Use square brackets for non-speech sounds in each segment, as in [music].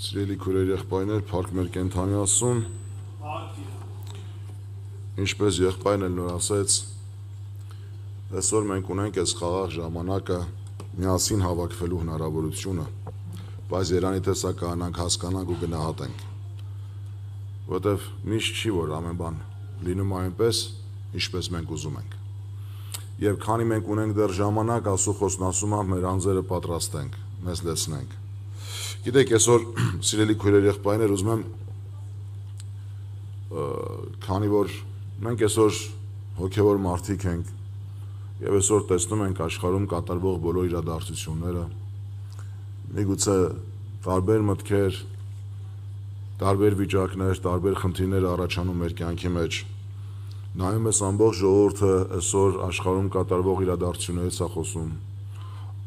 Սիրելի քուրեր եղբայրներ, փառք մեր կենթանի Աստծուն։ Ինչպես եղբայրն էլ նոր ասաց, այսօր մենք ունենք այս խաղաղ ժամանակը միասին հավաքվելու հնարավորությունը, բայց Երանի տեսականանք, հասկանանք ու գնահատենք։ Որտեվ միշտ չի որ ամեն բան լինում այնպես, ինչպես մենք ուզում ենք։ Եվ քանի մենք ունենք դեռ ժամանակ, Աստուծո խոսն ասում է, մեր անձերը պատրաստ ենք, մեզ լեցնենք Գիտեք, այսօր [clears throat] սիրելի քույրեր եղբայրներ, ուզում եմ քանի որ մենք այսօր հոգևոր մարդիկ ենք եւ այսօր տեսնում ենք աշխարհում կատարվող բոլոր իրադարձությունները միգուցե տարբեր մտքեր տարբեր վիճակներ տարբեր խնդիրներ առաջանում մեր կյանքի մեջ նայում ես ամբողջ ժողովուրդը այսօր աշխարհում կատարվող իրադարձություններից է խոսում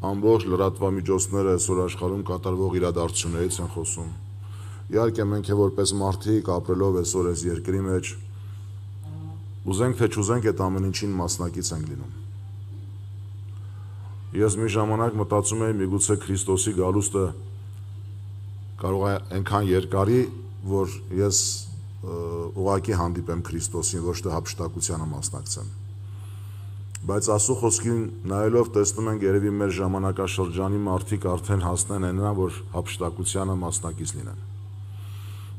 ամբողջ լրատվամիջոցները այսօր աշխարհում կատարվող իրադարձություններից են խոսում։ Իհարկե մենք է որպես մարդիկ ապրելով այսօր այս երկրի մեջ ուզենք թե չուզենք այդ ամեն ինչին մասնակից ենք լինում։ Ես մի ժամանակ մտածում էի միգուցե Քրիստոսի գալուստը կարող է այնքան երկարի, որ ես ուղակի հանդիպեմ Քրիստոսին, ոչ թե հապշտակությանը մասնակցեմ։ Բայց ասու խոսքին նայելով տեսնում ենք երևի մեր ժամանակաշրջանի մարդիկ արդեն հասնեն այնա, որ հապշտակությանը մասնակից լինեն։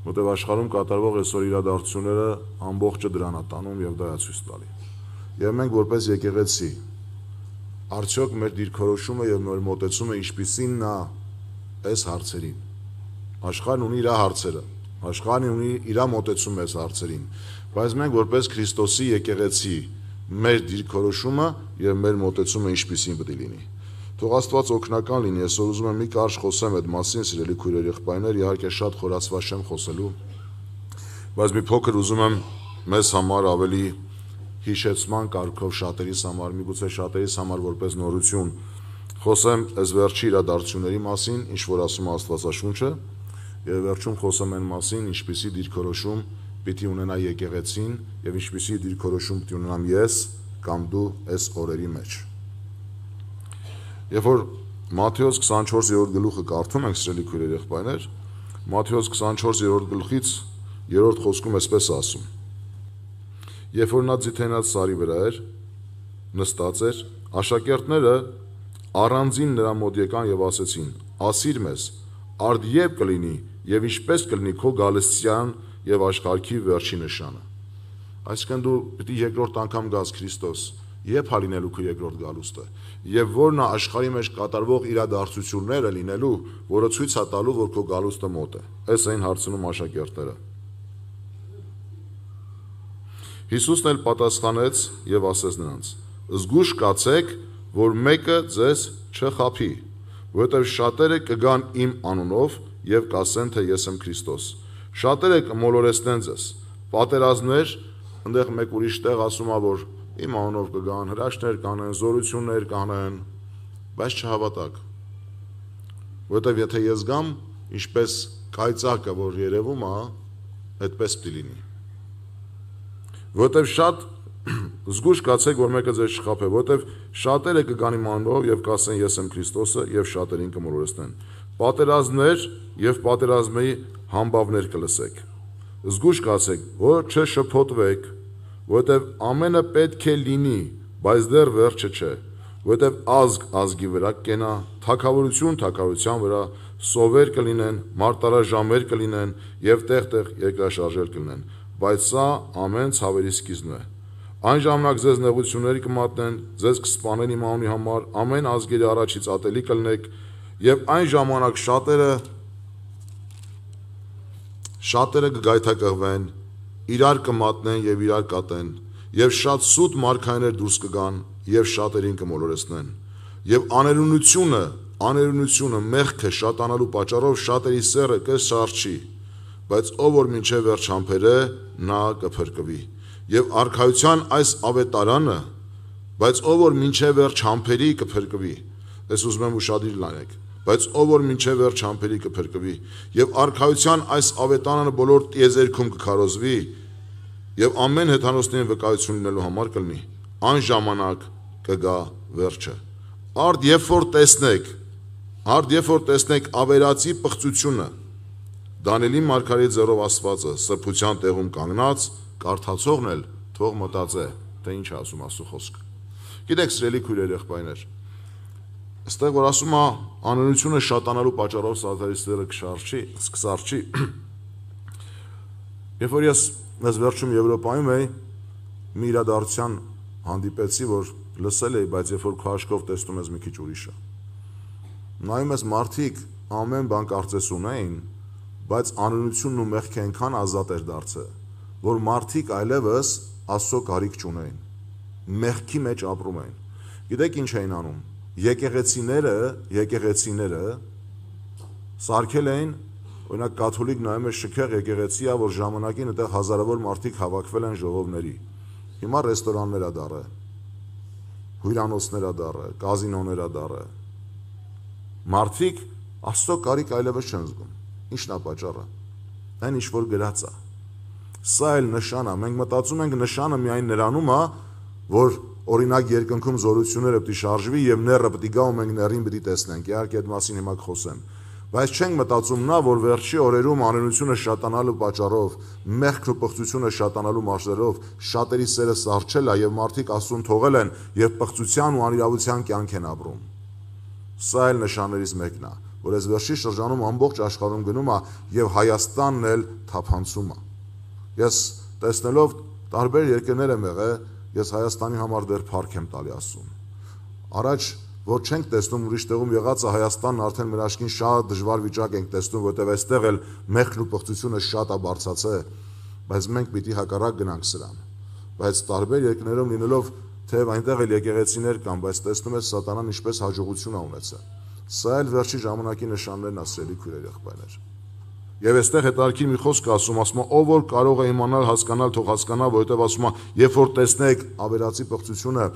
Որտեւ աշխարհում կատարվող այսօր իրադարձությունները ամբողջը դրանա տանում եւ դա ցույց տալի։ Եվ մենք որպես եկեղեցի արդյոք մեր դիրքորոշումը եւ մեր մտածումը ինչպիսին նա այս հարցերին։ Աշխարհն ունի իր հարցերը, աշխարհն ունի իր մտածումը այս հարցերին, բայց մենք որպես Քրիստոսի եկեղեցի մեր դիրքորոշումը եւ մեր մտածումը ինչպեսին պետք է լինի։ Թող Աստված օգնական լինի, այսօր ուզում եմ մի կարճ խոսեմ այդ մասին, սիրելի քույրեր, եղբայրներ, իհարկե շատ խորացված չեմ խոսելու, բայց մի փոքր ուզում եմ մեզ համար ավելի հիշեցման կարգով շատերիս համար, միգուցե շատերիս համար որպես նորություն խոսեմ այս վերջի իրադարձությունների մասին, ինչ որ ասում Աստվածաշունչը, եւ վերջում խոսեմ այն մասին, ինչպեսի դիրքորոշում պիտի ունենա եկեղեցին եւ ինչպիսի դիրքորոշում պիտի ունենամ ես կամ դու այս օրերի մեջ։ Երբ որ Մատթեոս 24-րդ գլուխը կարդում ենք սիրելի քույրեր եղբայրներ, Մատթեոս 24-րդ գլխից 3-րդ խոսքում էսպես ասում. Երբ որ նա ձիթենած սարի վրա էր, նստած էր, աշակերտները առանձին նրա մոտ եկան եւ ասեցին. «Ասիր մեզ, արդյեւ կլինի եւ ինչպես կլինի քո գալստյան եւ աշխարհքի վերջի նշանը։ Այսինքն դու պիտի երկրորդ անգամ գաս Քրիստոս, երբ հալինելու քո երկրորդ գալուստը, եւ որն է աշխարհի մեջ կատարվող իրադարձությունները լինելու, որը ցույց է տալու, որ քո գալուստը մոտ է։ Այս այն հարցնում աշակերտները։ Հիսուսն էլ պատասխանեց եւ ասեց նրանց. «Զգուշ կացեք, որ մեկը ձեզ չխափի, որովհետեւ շատերը կգան իմ անունով եւ կասեն, թե ես եմ Քրիստոս» Շատերը կմոլորեցնեն ձեզ։ Պատերազմներ, այնտեղ մեկ ուրիշ տեղ ասում է, որ իմ անունով կգան հրաշներ, կանեն զորություններ, կանեն, բայց չհավատակ։ Որտեւ եթե ես գամ, ինչպես կայծակը, որ երևում է, այդպես պիտի լինի։ Որտեւ շատ [clears throat] զգուշ կացեք, որ մեկը ձեզ չխափե, որտեվ շատերը կգան իմ անունով եւ կասեն ես եմ Քրիստոսը եւ շատերին կմոլորեցնեն պատերազմներ եւ պատերազմի համբավներ կլսեք։ Զգուշ կասեք, որ չշփոթվեք, որտեւ ամենը պետք է լինի, բայց դեռ վերջը չէ, որտեւ ազգ ազգի վրա կենա, թակավորություն թակավորության վրա սովեր կլինեն, մարտարաժամեր կլինեն եւ տեղ-տեղ երկրաշարժեր կլինեն, բայց սա ամեն ցավերի սկիզբն է։ Այն ժամանակ ձեզ նեղություններ կմատնեն, ձեզ կսպանեն իմանալի համար, ամեն ազգերի առաջից ատելի կլնեք, Եվ այն ժամանակ շատերը շատերը կգայթակղվեն, իրար կմատնեն եւ իրար կատեն, եւ շատ սուտ մարգայներ դուրս կգան եւ շատերին կմոլորեսնեն։ Եվ աներունությունը, աներունությունը մեղքը շատանալու պատճառով շատերի սերը կսարճի, բայց ով որ մինչև վերջ համբերե, նա կփրկվի։ Եվ արխայության այս ավետարանը, բայց ով որ մինչև վերջ համբերի կփրկվի։ Ես ուզում եմ ուշադիր լանեք բայց ով որ մինչև վերջ համբերի կփրկվի եւ արխայության այս ավետարանը բոլոր տիեզերքում կքարոզվի եւ ամեն հեթանոսներին վկայություն լինելու համար կլինի այն ժամանակ կգա վերջը արդ երբ որ տեսնեք արդ երբ որ տեսնեք ավերածի պղծությունը Դանիելի մարգարեի ձեռով ասվածը սրբության տեղում կանգնած կարդացողն էլ թող մտածե թե ինչ ասում աստու խոսքը գիտեք սիրելի քույրեր եղբայրներ Այստեղ որ ասում է անօրինությունը շատանալու պատճառով սաթարիստերը կշարժի, սկսարչի։ Երբ որ ես ես վերջում Եվրոպայում էի, մի իրադարձության հանդիպեցի, որ լսել էի, բայց երբ որ քո հաշկով տեսնում ես մի քիչ ուրիշը։ Նայում ես մարդիկ ամեն բան կարծես ունեին, բայց անօրինությունն ու մեղքը այնքան ազատ էր դարձել, որ մարդիկ այլևս աստծո կարիք չունեին։ Մեղքի մեջ ապրում էին։ Գիտեք ինչ էին անում եկեղեցիները, եկեղեցիները սարքել էին օրինակ կաթոլիկ նայում է շքեղ եկեղեցիա, որ ժամանակին այդտեղ հազարավոր մարդիկ հավաքվել են ժողովների։ Հիմա ռեստորաններ է դառը։ Հյուրանոցներ է դառը, կազինոներ է դառը։ Մարդիկ աստծո կարիք այլևս չեն զգում։ Ինչն է պատճառը։ Այն ինչ որ գրած է։ Սա էլ նշան է։ Մենք մտածում ենք նշանը միայն նրանում է, որ օրինակ երկնքում զորությունները պետք է շարժվի եւ ները պետք է գա ու մենք ներին պետք է տեսնենք։ Իհարկե այդ մասին հիմա կխոսեմ։ Բայց չենք մտածում նա, որ վերջի օրերում անօրենությունը շատանալու պատճառով, մեղքն ու պղծությունը շատանալու մարզերով շատերի սերը սարճել է եւ մարդիկ ասում թողել են եւ պղծության ու անիրավության կյանք են ապրում։ Սա էլ նշաններից մեկն է, որ այս վերջի շրջանում ամբողջ աշխարհում գնում է եւ Հայաստանն էլ թափանցում է։ Ես տեսնելով տարբեր երկրներ եմ եղել ես Հայաստանի համար դեռ փառք եմ տալի ասում։ Առաջ որ չենք տեսնում ուրիշ տեղում եղածը Հայաստանն արդեն մեր աշկին շատ դժվար վիճակ ենք տեսնում, որտեղ այստեղ էլ մեղքն ու պղծությունը շատ աբարձած է, բայց մենք պիտի հակառակ գնանք սրան։ Բայց տարբեր երկրներում լինելով թեև այնտեղ էլ եկեղեցիներ կան, բայց տեսնում ես սատանան ինչպես հաջողություն ա ունեցել։ Սա էլ վերջի ժամանակի նշաններն ասրելի քույրեր եղբայրներ։ Եվ այստեղ հետարքի մի խոսք ասում, ասում ով որ կարող է իմանալ, հասկանալ, թող հասկանա, որովհետև ասում է, երբ որ տեսնեք ավերացի բղծությունը,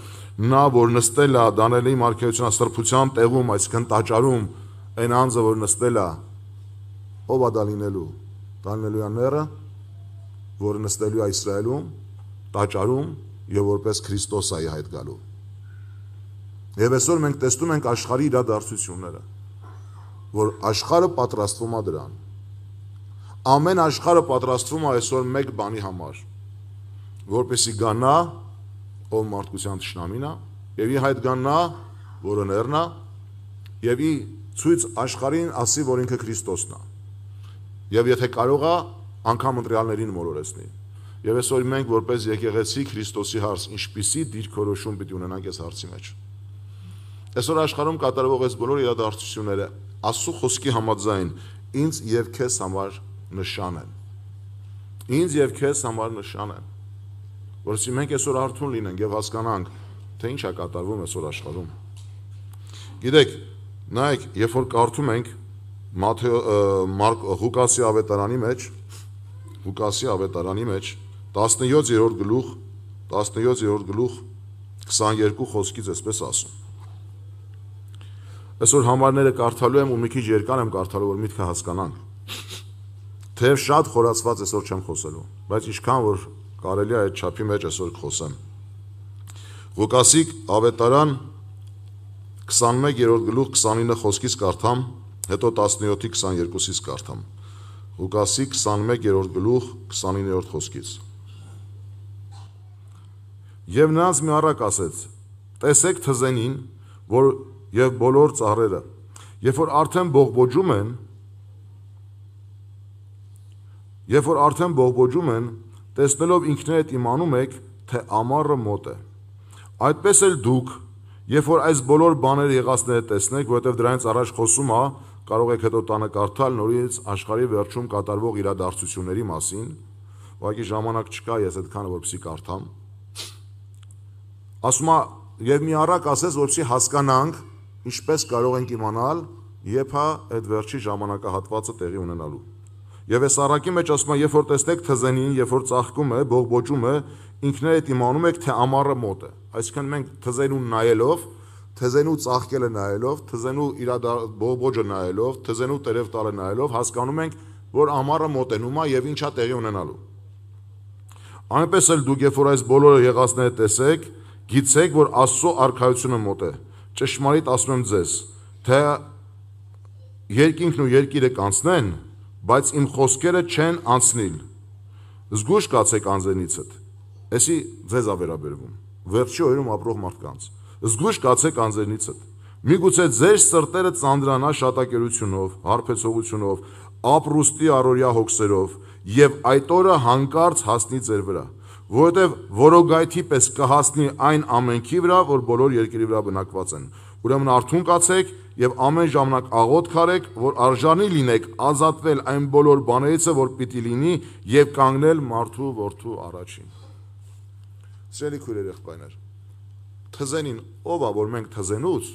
նա որ նստել է Դանիելի մարգարեության սրբության տեղում, այսինքն տաճարում, այն անձը որ նստել է, ով է դա լինելու։ Դանիելյան մերը, որ նստելու է Իսրայելում, տաճարում եւ որպես Քրիստոսայի հայտ գալու։ Եվ այսօր մենք տեսնում ենք աշխարհի իրադարձությունները, որ աշխարհը պատրաստվում է դրան ամեն աշխարհը պատրաստվում է այսօր մեկ բանի համար, որպեսի գանա ով մարդկության ճշնամին է, եւ ի հայտ գանա, որը ներն է, եւ ի ցույց աշխարհին ասի, որ ինքը Քրիստոսն է։ Եվ եթե կարող է, անգամ ընտրյալներին մոլորեցնի։ Եվ այսօր մենք որպես եկեղեցի Քրիստոսի հարց ինչպիսի դիրքորոշում պիտի ունենանք այս հարցի մեջ։ Այսօր աշխարհում կատարվող այս բոլոր իրադարձությունները Աստծո խոսքի համաձայն ինձ եւ քեզ համար նշան են։ Ինձ եւ քեզ համար նշան են։ Որովհետեւ մենք այսօր արթուն լինենք եւ հասկանանք, թե ինչ է կատարվում այսօր աշխարհում։ Գիտեք, նայեք, երբ որ կարդում ենք Մաթեո Մարկ Ղուկասի ավետարանի մեջ, Ղուկասի ավետարանի մեջ 17-րդ գլուխ 17-րդ գլուխ 22 խոսքից էսպես ասում։ Այսօր համարները կարդալու եմ ու մի քիչ երկար եմ կարդալու, որ միտքը հասկանանք։ Թեև շատ խորացված այսօր չեմ խոսելու, բայց ինչքան որ կարելի է այդ չափի մեջ այսօր խոսեմ։ Ղուկասիկ ավետարան 21-րդ գլուխ 29 խոսքից կարդամ, հետո 17-ի 22-ից կարդամ։ Ղուկասի 21-րդ գլուխ 29-րդ խոսքից։ Եվ նրանց մի առակ ասեց. Տեսեք թզենին, որ եւ բոլոր ծառերը, երբ որ արդեն բողբոջում են, Երբ որ արդեն բողբոջում են, տեսնելով ինքներդ իմանում եք, թե ամառը մոտ է։ Այդպես էլ դուք, երբ որ այս բոլոր բաները եղածները տեսնեք, որովհետև դրանից առաջ խոսում է, կարող եք հետո տանը կարդալ նորից աշխարհի վերջում կատարվող իրադարձությունների մասին, ուղղակի ժամանակ չկա ես այդքանը որպեսի կարդամ։ Ասում է, եւ մի առակ ասես, որպեսի հասկանանք, ինչպես կարող ենք իմանալ, երբ հա այդ վերջի ժամանակահատվածը տեղի ունենալու։ Եվ այս առակի մեջ ասում է, երբ որ տեսնեք թզենին, երբ որ ծաղկում է, բողբոջում է, ինքներդ իմանում եք, թե ամառը մոտ է։ Այսինքն մենք թզենուն նայելով, թզենու ծաղկելը նայելով, թզենու իր բողբոջը նայելով, թզենու տերև տարը նայելով հասկանում ենք, որ ամառը մոտենում է եւ ինչա տեղի ունենալու։ Այնպես էլ դուք երբ որ այս բոլորը եղածները տեսեք, գիտեք, որ Աստծո արքայությունը մոտ է։ Ճշմարիտ ասում եմ ձեզ, թե երկինքն ու երկիրը կանցնեն, բայց իմ խոսքերը չեն անցնիլ։ Զգուշ կացեք անձենիցդ։ Էսի ձեզ ա վերաբերվում։ Վերջի օրերում ապրող մարդկանց։ Զգուշ կացեք անձենիցդ։ Միգուցե ձեր սրտերը ծանրանա շատակերությունով, հարբեցողությունով, ապրուստի առօրյա հոգսերով եւ այդ օրը հանկարծ հասնի ձեր վրա, որովհետեւ որոգայթի պես կհասնի այն ամենքի վրա, որ բոլոր երկրի վրա բնակված են։ Ուրեմն արթուն կացեք եւ ամեն ժամանակ աղոթք արեք, որ արժանի լինեք ազատվել այն բոլոր բաներից, որ պիտի լինի եւ կանգնել մարդու որդու առաջին։ Սիրելի քույրեր, եղբայրներ, թզենին ով է, որ մենք թզենուց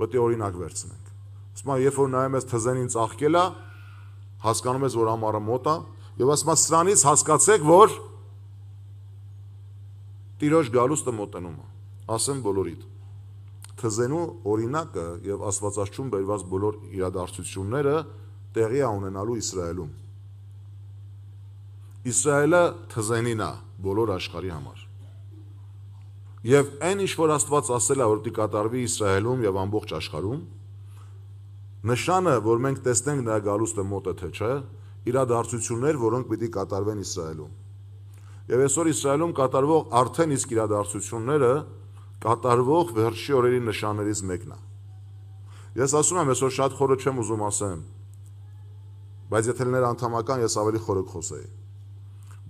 պետք է օրինակ վերցնենք։ Ոսմա, երբ որ նայում ես թզենին ծաղկելա, հասկանում ես, որ ամառը մոտ է, եւ ասում ես սրանից հասկացեք, որ Տիրոջ գալուստը մոտենում է, ասեմ բոլորիդ։ Թզենու օրինակը եւ Աստվածաշուն բերված բոլոր իրադարձությունները տեղի ունենալու Իսրայելում։ Իսրայելը թզենին է բոլոր աշխարհի համար։ Եվ այն ինչ որ Աստված ասել է, որ պիտի կատարվի Իսրայելում եւ ամբողջ աշխարհում, նշանը, որ մենք տեսնենք նրա գալուստը մոտ է թե չէ, իրադարձություններ, որոնք պիտի կատարվեն Իսրայելում։ Եվ այսօր Իսրայելում կատարվող արդեն իսկ իրադարձությունները կատարվող վերջի օրերի նշաններից մեկն է։ Ես ասում եմ, այսօր շատ խորը չեմ ուզում ասեմ, բայց եթե լներ անդամական, ես ավելի խորը կխոսեի։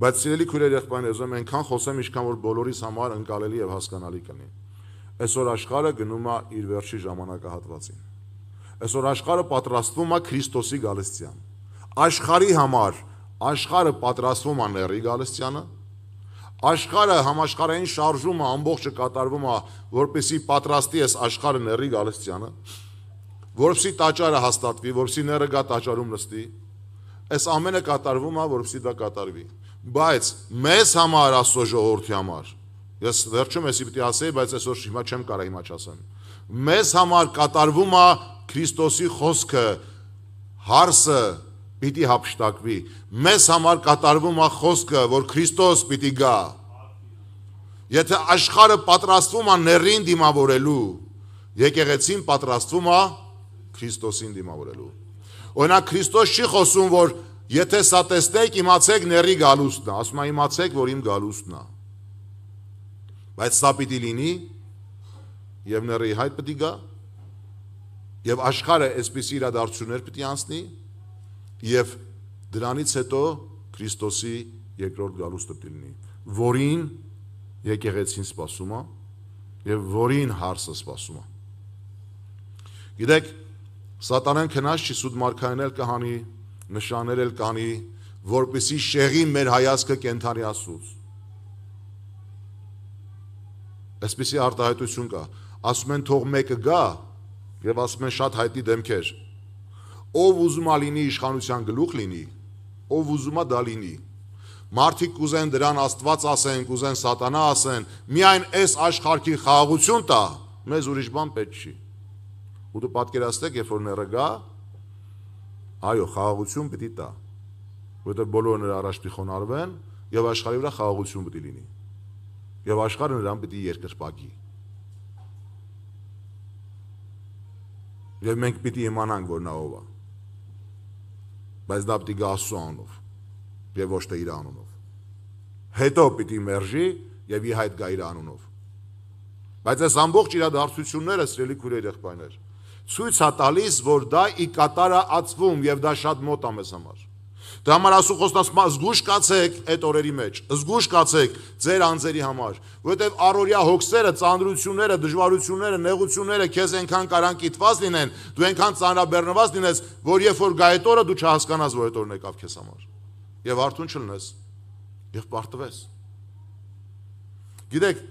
Բայց սիրելի քույրեր եղբայրներ, ուզում եմ այնքան խոսեմ, ինչքան որ բոլորիս համար ընկալելի եւ հասկանալի կլինի։ Այսօր աշխարհը գնում է իր վերջի ժամանակահատվածին։ Այսօր աշխարհը պատրաստվում է Քրիստոսի գալստյան։ Աշխարհի համար աշխարհը պատրաստվում է ների գալստյանը, աշխարհը համաշխարհային շարժումը ամբողջը կատարվում է որպեսի պատրաստի ես աշխարհը ների գալստյանը որպեսի տաճարը հաստատվի որպեսի ները գա տաճարում նստի այս ամենը կատարվում է որպեսի դա կատարվի բայց մեզ համար աստծո ժողովրդի համար ես վերջում էսի պիտի ասեի բայց այսօր հիմա չեմ կարող հիմա չասեմ մեզ համար կատարվում է քրիստոսի խոսքը հարսը պիտի հապշտակվի։ Մեզ համար կատարվում է խոսքը, որ Քրիստոս պիտի գա։ Եթե աշխարը պատրաստվում է ներին դիմավորելու, եկեղեցին պատրաստվում է Քրիստոսին դիմավորելու։ Օրինակ Քրիստոս չի խոսում, որ եթե սա տեսնեք, իմացեք ների գալուստն է, ասում է իմացեք, որ իմ գալուստն է։ Բայց սա պիտի լինի եւ ների հայտ պիտի գա։ Եվ աշխարը այսպես իրադարձություններ պիտի անցնի, եւ դրանից հետո Քրիստոսի երկրորդ գալուստը կլինի, որին եկեղեցին սпасում է եւ որին հարսը սпасում է։ Գիտեք, սատանան քնած չի սուտ մարքայնել կհանի, նշաներ էլ կանի, որպեսի շեղի մեր հայացքը կենթանի աստծուց։ Այսպեսի արտահայտություն կա։ Ասում են թող մեկը գա եւ ասում են շատ հայտի դեմքեր ով ուզում է լինի իշխանության գլուխ լինի, ով ուզում է դա լինի։ Մարդիկ կուզեն դրան Աստված ասեն, կուզեն Սատանա ասեն, միայն այս աշխարհի խաղաղություն տա, մեզ ուրիշ բան պետք չի։ Ու դու պատկերացնեք, երբ որ ները գա, այո, խաղաղություն պիտի տա, որտեղ բոլորը նրա առաջ պիտի խոնարհվեն եւ աշխարհի վրա խաղաղություն պիտի լինի։ Եվ աշխարհը նրան պիտի երկրպագի։ Եվ մենք պիտի իմանանք, որ նա ով է բայց դա պիտի գա Աստծո անունով եւ ոչ թե իր անունով։ Հետո պիտի մերժի եւ ի հայտ գա իր անունով։ Բայց այս ամբողջ իրադարձությունները, սիրելի քույրեր եղբայրներ, ցույց է տալիս, որ դա ի կատարա ածվում եւ դա շատ մոտ է մեզ համար։ Դրա համար ասու խոստանս զգուշ կացեք այդ օրերի մեջ։ Զգուշ կացեք ձեր անձերի համար, որովհետև առօրյա հոգսերը, ծանրությունները, դժվարությունները, նեղությունները քեզ այնքան կարան կիտված լինեն, դու այնքան ծանրաբեռնված լինես, որ երբ որ գա այդ օրը դու չհասկանաս, որ այդ օրն եկավ քեզ համար։ Եվ արթուն չլնես։ Եվ պարտվես։ Գիտեք,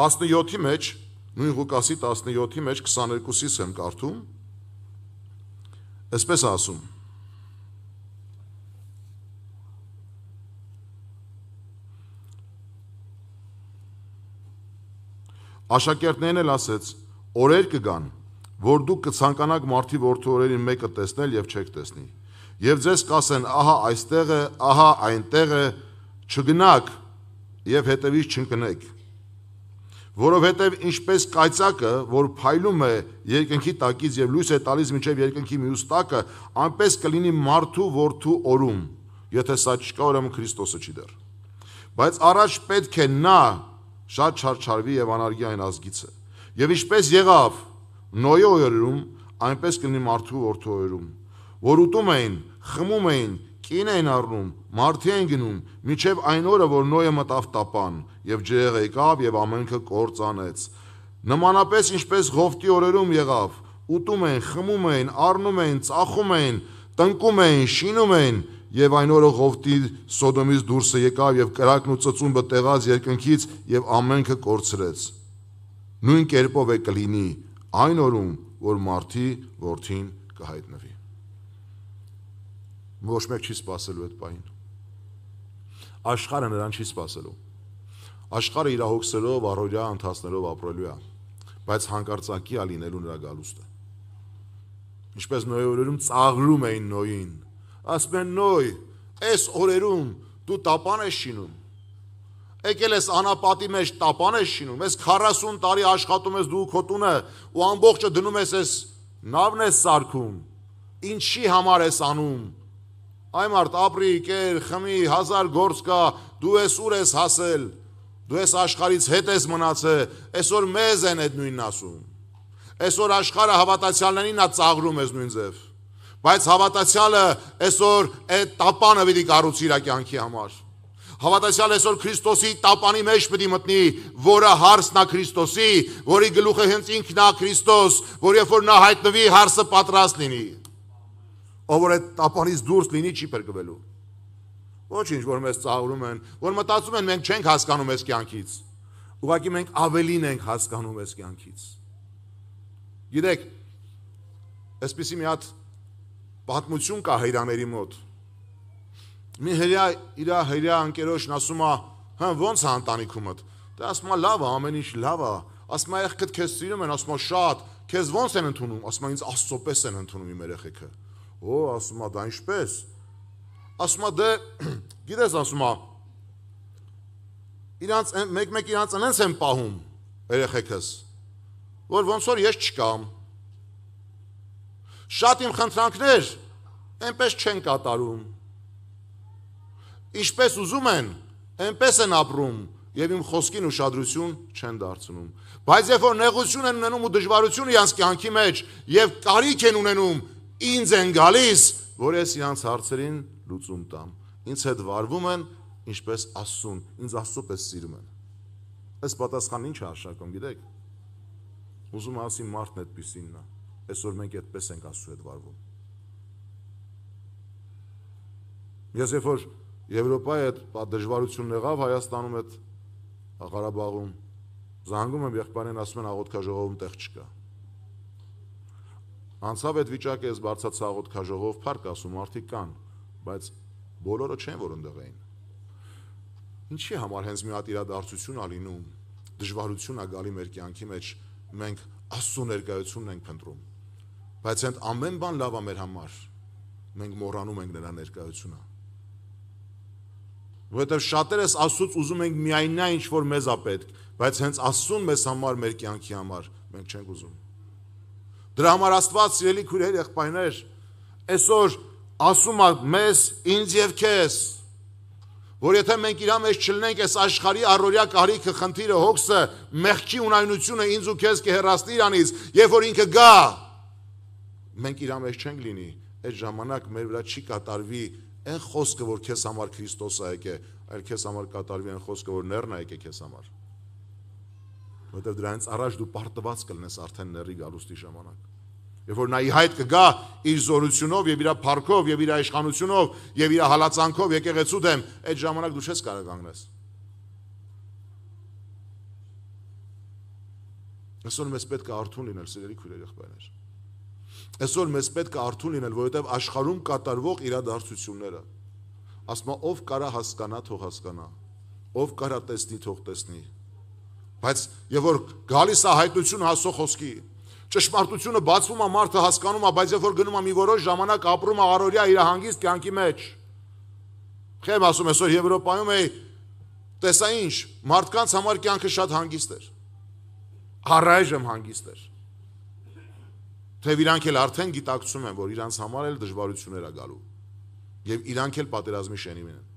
17-ի մեջ, նույն Ղուկասի 17-ի մեջ 22-ից եմ կարդում։ Այսպես ասում Աշակերտներն էլ ասեց. օրեր կգան, որ դուք կցանկանաք մարդի որդու օրերին մեկը տեսնել եւ չեք տեսնի։ Եվ ձեզ կասեն, ահա այստեղ է, ահա այնտեղ է, չգնաք եւ հետեւից չընկնեք որովհետև ինչպես կայծակը, որ փայլում է երկնքի տակից եւ լույս է տալիս մինչեւ երկնքի մյուս տակը, այնպես կլինի մարդու որդու օրում, եթե սա չկա, ուրեմն Քրիստոսը չի դեռ։ Բայց առաջ պետք է նա շատ չարչարվի եւ անարգի այն ազգիցը։ Եվ ինչպես եղավ Նոյի օրերում, այնպես կլինի մարդու որդու օրերում, որ ուտում էին, խմում էին, կին էին առնում, մարդի էին գնում, միջև այն օրը, որ Նոյը մտավ տապան եւ ջրեղ եկավ եւ ամենքը կործանեց։ Նմանապես ինչպես Ղովտի օրերում եղավ, ուտում էին, խմում էին, առնում էին, ծախում էին, տնկում էին, շինում էին, Եվ այն օրը Ղովտի Սոդոմից դուրս եկավ եւ կրակն ու ծծումբը տեղած երկնքից եւ ամենքը կորցրեց։ Նույն կերպով է կլինի այն օրում, որ մարտի որդին կհայտնվի։ Ոչ մեկ չի սпасելու այդ պահին։ Աշխարհը նրան չի սпасելու։ Աշխարհը իր հոգսերով, առօրյա ընթացներով ապրելու է, բայց հանկարծակի ալինելու նրա գալուստը։ Ինչպես նոյորերում ծաղրում էին նոյին, նոյին ասում են նոյ, այս օրերում դու տապան ես շինում։ Եկել ես անապատի մեջ տապան ես շինում, ես 40 տարի աշխատում ես դու քո տունը ու ամբողջը դնում ես ես նավն ես սարքում։ Ինչի համար ես անում։ Այ մարդ ապրի, կեր, խմի, հազար գործ կա, դու ես ուր ես հասել։ Դու ես աշխարից հետ ես մնացել, այսօր մեզ են այդ նույնն ասում։ Այսօր աշխարհը հավատացյալներին ա ծաղրում ես նույն ձև։ Բայց հավատացյալը այսօր այդ տապանը պիտի կառուցի իր կյանքի համար։ Հավատացյալ այսօր Քրիստոսի տապանի մեջ պիտի մտնի, որը հարսն է Քրիստոսի, որի գլուխը հենց ինքն է Քրիստոս, որ երբ որ նա հայտնվի, հարսը պատրաստ լինի։ Ով որ այդ տապանից դուրս լինի, չի բերկվելու։ Ոչինչ, որ մեզ ծաղրում են, որ մտածում են մենք չենք հասկանում այս կյանքից։ Ուղղակի մենք ավելին ենք հասկանում այս կյանքից։ Գիտեք, այսպես մի հատ պատմություն կա հայրաների մոտ։ Մի հրյա իր հրյա անկերոջն ասում է, հա ո՞նց է ընտանիքումդ։ Դա ասում է լավ է, ամեն ինչ լավ է։ Ասում է եղքդ քեզ սիրում են, ասում է շատ, քեզ ո՞նց են ընդունում։ Ասում է ինձ Աստծո պես են ընդունում իմ երեխեքը։ Օ, ասում է դա ինչպես։ Ասում է դե [clears throat] գիտես ասում է իրանց մեկ-մեկ իրանց ընենց են պահում երեխեքս։ Որ ոնց որ ես չկամ, Շատ իմ խնդրանքներ այնպես չեն կատարում։ Ինչպես ուզում են, այնպես են ապրում եւ իմ խոսքին ուշադրություն չեն դարձնում։ Բայց երբ որ նեղություն են ունենում ու դժվարություն իրանց կյանքի մեջ եւ կարիք են ունենում, ինձ են գալիս, որ ես իրանց հարցերին լուծում տամ։ Ինձ հետ վարվում են ինչպես Աստծուն, ինձ Աստծո պես սիրում են։ Այս պատասխանն ի՞նչ է հաշակում, գիտեք։ Ուզում ասի մարդն այդպեսինն է։ Այսօր մենք այդպես ենք Աստծո հետ վարվում։ Ես երբ որ Եվրոպայի այդ դժվարությունն եղավ Հայաստանում այդ Ղարաբաղում զանգում եմ եղբայրին ասում են աղոթքա ժողովում տեղ չկա։ Անցավ այդ վիճակը ես բարձած աղոթքա ժողով փառք ասում արդի կան, բայց բոլորը չեն որ ընդեղ էին։ Ինչի համար հենց մի հատ իրադարձություն ա լինում, դժվարություն ա գալի մեր կյանքի մեջ, մենք աստծո ներկայությունն ենք փնտրում։ Բայց այդ ամեն բան լավ է մեր համար։ Մենք մոռանում ենք նրա ներկայությունը։ Որովհետև շատերս Աստծուց ուզում ենք միայն նա ինչ որ մեզ է պետք, բայց հենց Աստուն մեզ համար մեր կյանքի համար մենք չենք ուզում։ Դրա համար Աստված սիրելի քույրեր, եղբայրներ, այսօր ասում է մեզ ինձ եւ քեզ որ եթե մենք իրա մեջ չլնենք այս աշխարհի առօրյա կարիքը, խնդիրը, հոգսը, մեղքի ունայնությունը ինձ ու քեզ կհեռացնի իրանից, երբ որ ինքը գա, մենք իր մեջ չենք լինի, այդ ժամանակ մեր վրա չի կատարվի այն խոսքը, որ քեզ համար Քրիստոս է եկել, այլ քեզ համար կատարվի այն խոսքը, որ ներն է եկել քեզ համար։ Որտեւ դրանից առաջ դու պարտված կլնես արդեն ների գալուստի ժամանակ։ Երբ որ նա ի հայտ կգա իր զորությունով եւ իր փառքով եւ իր իշխանությունով եւ իր հալածանքով եկեղեցու դեմ, այդ ժամանակ դու չես կարող կանգնես։ Այսօր մեզ պետք է արթուն լինել, սիրելի քույրեր եղբայրներ։ Այսօր մեզ պետք է արթուն լինել, որովհետև աշխարհում կատարվող իրադարձությունները ասում է ով կարա հասկանա, թող հասկանա, ով կարա տեսնի, թող տեսնի։ Բայց եւ որ գալիս է հայտնություն հասող խոսքի, ճշմարտությունը բացվում է մարդը հասկանում է, բայց երբ որ գնում է մի որոշ ժամանակ ապրում է առօրյա իր հանգիստ կյանքի մեջ։ Խեմ ասում այսօր Եվրոպայում է տեսա ինչ, մարդկանց համար կյանքը շատ հանգիստ էր։ Առայժմ հանգիստ էր թեև իրանք էլ արդեն գիտակցում են, որ իրանց համար էլ դժվարություններ է գալու։ Եվ իրանք էլ պատերազմի շենիմին են։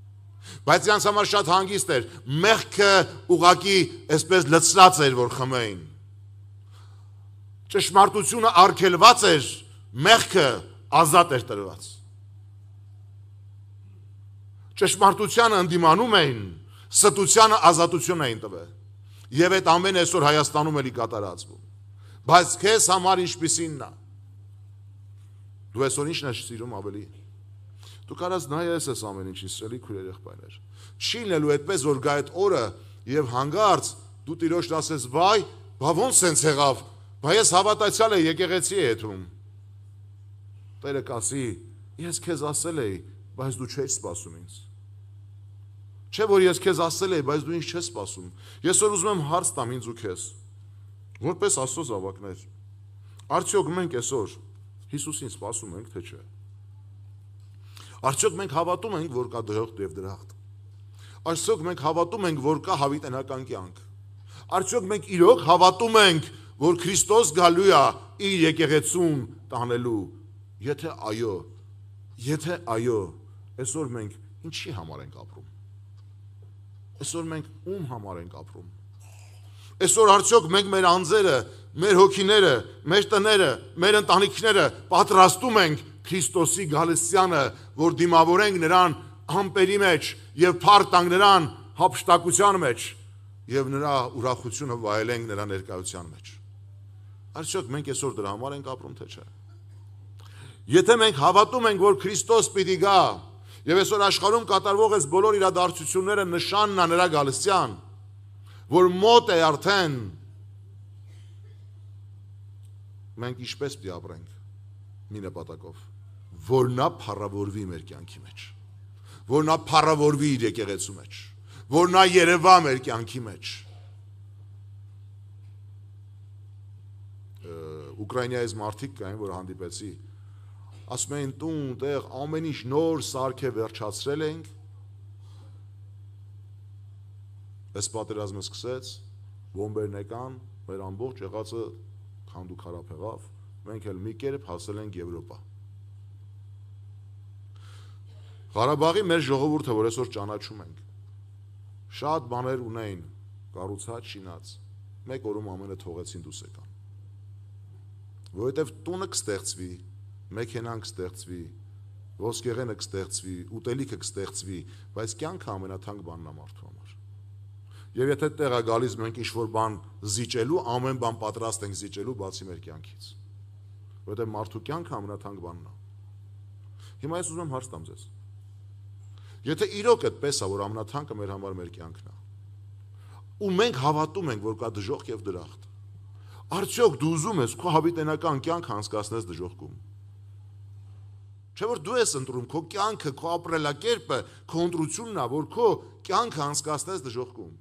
Բայց իրանց համար շատ հանգիստ էր, մեղքը ուղակի այսպես լծրած էր, որ խմեին։ Ճշմարտությունը արգելված էր, մեղքը ազատ էր տրված։ Ճշմարտությանը ընդդիմանում էին, ստությանը ազատություն էին տվել։ Եվ այդ ամենը այսօր Հայաստանում էլի կատարածվում։ Բայց քեզ համար ինչպիսին նա։ Դու այսօր ինչն ես սիրում ավելի։ Դու կարաս նայես այս ամեն ինչին, սիրելի քույրեր եղբայրներ։ Չի լինելու այդպես, որ գա այդ օրը եւ հանգարց դու տիրոջն ասես, «Վայ, բա ոնց սենց եղավ»։ Բա ես հավատացյալ եմ եկեղեցի եթում։ Տերը կասի, ես քեզ ասել էի, բայց դու չես սпасում ինձ։ Չէ որ ես քեզ ասել էի, բայց դու ինձ չես սпасում։ Ես որ ուզում եմ հարց տամ ինձ ու քեզ որպես Աստծո զավակներ։ Արդյոք մենք այսօր Հիսուսին սպասում ենք, թե չէ։ Արդյոք մենք հավատում ենք, որ կա դրախտ եւ դրախտ։ Արդյոք մենք հավատում ենք, որ կա հավիտենական կյանք։ Արդյոք մենք իրոք հավատում ենք, որ Քրիստոս գալու է իր եկեղեցուն տանելու։ Եթե այո, եթե այո, այսօր մենք ինչի համար ենք ապրում։ Այսօր մենք ում համար ենք ապրում։ Այսօր արդյոք մենք մեր անձերը, մեր հոգիները, մեր տները, մեր ընտանիքները պատրաստում ենք Քրիստոսի գալստյանը, որ դիմավորենք նրան ամպերի մեջ եւ փարտանք նրան հապշտակության մեջ եւ նրա ուրախությունը վայելենք նրա ներկայության մեջ։ Արդյոք մենք այսօր դրա համար ենք ապրում թե չէ։ Եթե մենք հավատում ենք, որ Քրիստոս պիտի գա, եւ այսօր աշխարհում կատարվող այս բոլոր իրադարձությունները նշանն է նրա գալստյան, որ մոտ է արդեն մենք ինչպես պիտի ապրենք մի նպատակով որ նա փառավորվի մեր կյանքի մեջ որ նա փառավորվի իր եկեղեցու մեջ որ նա երևա մեր կյանքի մեջ Ուկրաինայից մարդիկ կային, որ հանդիպեցի։ Ասում էին՝ «Տուն, տեղ ամեն ինչ նոր սարք է վերջացրել ենք, Այս պատերազմը սկսեց, բոմբերն եկան, մեր ամբողջ եղածը քանդու քարափ եղավ, մենք էլ մի կերպ հասել ենք Եվրոպա։ Ղարաբաղի մեր ժողովուրդը, որ այսօր ճանաչում ենք, շատ բաներ ունեին, կառուցած, շինած։ Մեկ օրում ամենը թողեցին դուս եկան։ Որովհետև տունը կստեղծվի, մեքենան կստեղծվի, ոսկեղենը կստեղծվի, ուտելիքը կստեղծվի, բայց կյանքը ամենաթանկ բանն է մարդու Եվ եթե տեղ է գալիս մենք ինչ-որ բան զիջելու, ամեն բան պատրաստ ենք զիջելու բացի մեր կյանքից։ Որտեղ մարդու կյանքը ամենաթանկ բանն է։ Հիմա ես ուզում եմ հարց տամ ձեզ։ Եթե իրոք այդպես է, որ ամենաթանկը մեր համար մեր կյանքն է, ու մենք հավատում ենք, որ կա դժոխք եւ դրախտ, արդյոք դու ուզում ես քո հավիտենական կյանքը անցկացնես դժոխքում։ Չէ՞ որ դու ես ընտրում քո կյանքը, քո ապրելակերպը, քո ընտրությունն է, որ քո կյանքը անցկացնես դժոխքում։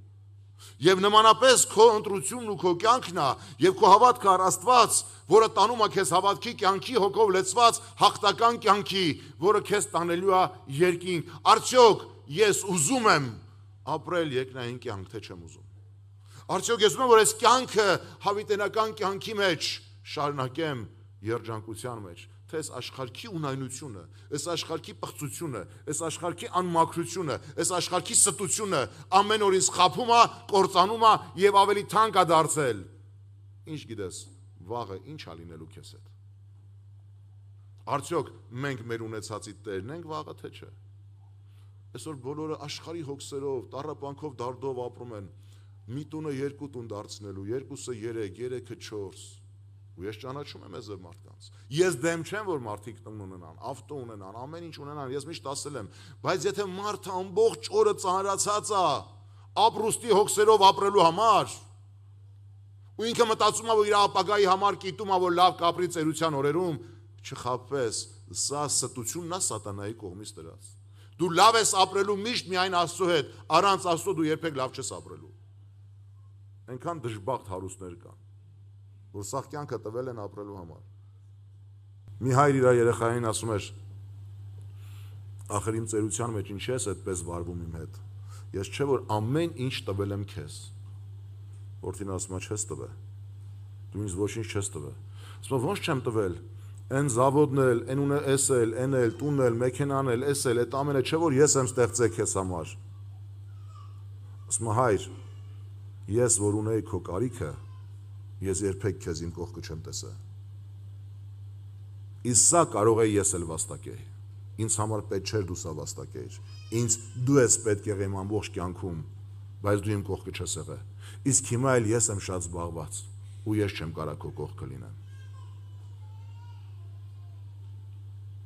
Եվ նմանապես քո ընտրությունն ու քո կյանքն է, եւ քո հավատքը առ Աստված, որը տանում է քեզ հավատքի կյանքի հոգով լեցված հաղթական կյանքի, որը քեզ տանելու է երկինք։ Արդյոք ես ուզում եմ ապրել երկնային կյանք, թե չեմ ուզում։ Արդյոք ես ուզում եմ, որ այս կյանքը հավիտենական կյանքի մեջ շարունակեմ երջանկության մեջ թե այս աշխարհքի ունայնությունը, այս աշխարհքի պղծությունը, այս աշխարհքի անմաքրությունը, այս աշխարհքի ստությունը ամեն օր ինձ խափում է, կործանում է եւ ավելի թանկ է դարձել։ Ինչ գիտես, վաղը ինչ ա լինելու քեզ հետ։ Արդյոք մենք մեր ունեցածի տերն ենք վաղը թե չէ։ Այսօր բոլորը աշխարհի հոգսերով, տարապանքով, դարդով ապրում են։ Մի տունը երկու տուն դարձնելու, երկուսը 3, երեքը 4 ու ես ճանաչում եմ այս ձև մարդկանց։ Ես դեմ չեմ, որ մարդիկ տուն ունենան, ավտո ունենան, ամեն ինչ ունենան, ես միշտ ասել եմ, բայց եթե մարդը ամբողջ օրը ծանրացած է ապրուստի հոգսերով ապրելու համար, ու ինքը մտածում է, որ իր ապագայի համար կիտում է, որ լավ կապրի ծերության օրերում, չխապես, սա ստությունն է սատանայի կողմից դրած։ Դու լավ ես ապրելու միշտ միայն Աստծո հետ, առանց Աստծո դու երբեք լավ չես ապրելու։ Այնքան դժբախտ հարուստներ կան որ սաղ կյանքը տվել են ապրելու համար։ Մի հայր իր երեխային ասում էր. «Ախր իմ ծերության մեջ ինչ ես այդպես վարվում իմ հետ։ Ես չէ որ ամեն ինչ տվել եմ քեզ»։ Որդին ասում է, «Չես տվել»։ Դու ինձ ոչինչ չես տվել։ Ասում է, «Ոնց չեմ տվել»։ Այն заводն էլ, այն ունը էս էլ, այն էլ, տունն էլ, մեքենան էլ, էս էլ, այդ ամենը չէ որ ես եմ ստեղծել քեզ համար։ Ասում է, «Հայր, ես որ ունեի քո կարիքը, ես երբեք քեզ իմ կողքը չեմ տեսա։ Իսա կարող է ես էլ վաստակել։ Ինձ համար պետք չէր դու սա վաստակեիր։ Ինձ դու ես պետք եղել իմ ամբողջ կյանքում, բայց դու իմ կողքը չես եղել։ Իսկ հիմա էլ ես եմ շատ զբաղված ու ես չեմ կարող քո կողքը լինեմ։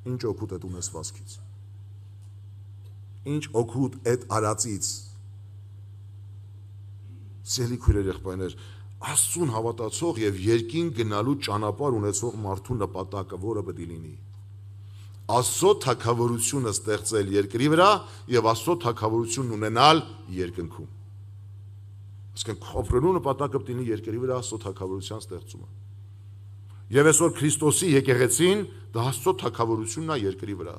Ինչ օգուտ է ունես վասկից։ Ինչ օգուտ այդ արածից։ Սիրելի քույրեր, եղբայրներ, Աստծուն հավատացող եւ երկին գնալու ճանապարհ ունեցող մարդու նպատակը որը պետք է լինի։ Աստծո թակավորությունը ստեղծել երկրի վրա եւ Աստծո թակավորությունն ունենալ երկնքում։ Իսկեն կոփրելու նպատակը պետք է լինի երկրի վրա Աստծո թակավորության ստեղծումը։ Եվ այսօր Քրիստոսի եկեղեցին դա Աստծո թակավորությունն է երկրի վրա։